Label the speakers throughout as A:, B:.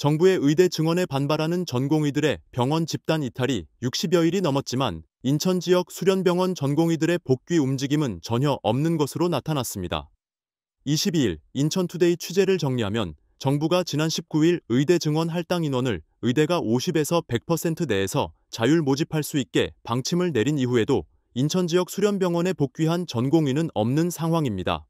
A: 정부의 의대 증원에 반발하는 전공의들의 병원 집단 이탈이 60여일이 넘었지만 인천 지역 수련병원 전공의들의 복귀 움직임은 전혀 없는 것으로 나타났습니다. 22일 인천투데이 취재를 정리하면 정부가 지난 19일 의대 증원 할당 인원을 의대가 50에서 100% 내에서 자율 모집할 수 있게 방침을 내린 이후에도 인천 지역 수련병원에 복귀한 전공의는 없는 상황입니다.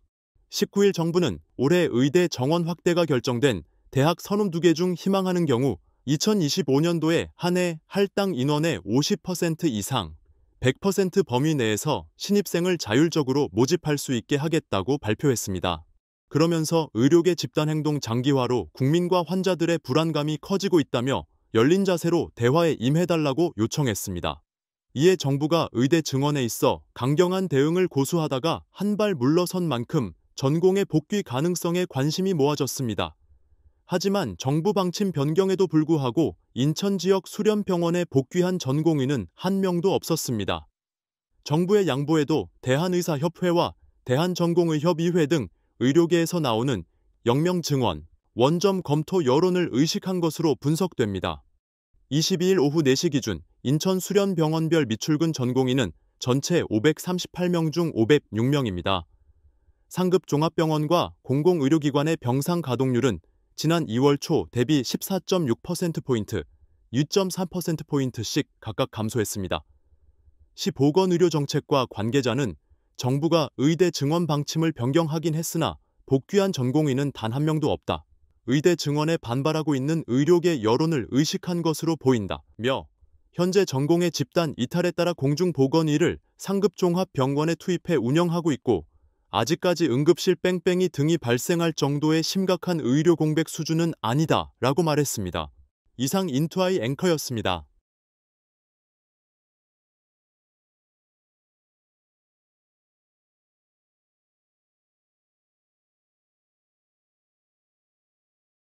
A: 19일 정부는 올해 의대 정원 확대가 결정된 대학 선음 2개 중 희망하는 경우 2025년도에 한해 할당 인원의 50% 이상 100% 범위 내에서 신입생을 자율적으로 모집할 수 있게 하겠다고 발표했습니다. 그러면서 의료계 집단행동 장기화로 국민과 환자들의 불안감이 커지고 있다며 열린 자세로 대화에 임해달라고 요청했습니다. 이에 정부가 의대 증원에 있어 강경한 대응을 고수하다가 한 발 물러선 만큼 전공의 복귀 가능성에 관심이 모아졌습니다. 하지만 정부 방침 변경에도 불구하고 인천 지역 수련병원에 복귀한 전공의는 한 명도 없었습니다. 정부의 양보에도 대한의사협회와 대한전공의협의회 등 의료계에서 나오는 영명 증원, 원점 검토 여론을 의식한 것으로 분석됩니다. 22일 오후 4시 기준 인천 수련병원별 미출근 전공의는 전체 538명 중 506명입니다. 상급 종합병원과 공공의료기관의 병상 가동률은 지난 2월 초 대비 14.6%포인트, 6.3%포인트씩 각각 감소했습니다. 시 보건의료 정책과 관계자는 정부가 의대 증원 방침을 변경하긴 했으나 복귀한 전공의는 단 한 명도 없다. 의대 증원에 반발하고 있는 의료계 여론을 의식한 것으로 보인다. 며 현재 전공의 집단 이탈에 따라 공중보건의를 상급종합병원에 투입해 운영하고 있고 아직까지 응급실 뺑뺑이 등이 발생할 정도의 심각한 의료 공백 수준은 아니다 라고 말했습니다. 이상 인투아이 앵커였습니다.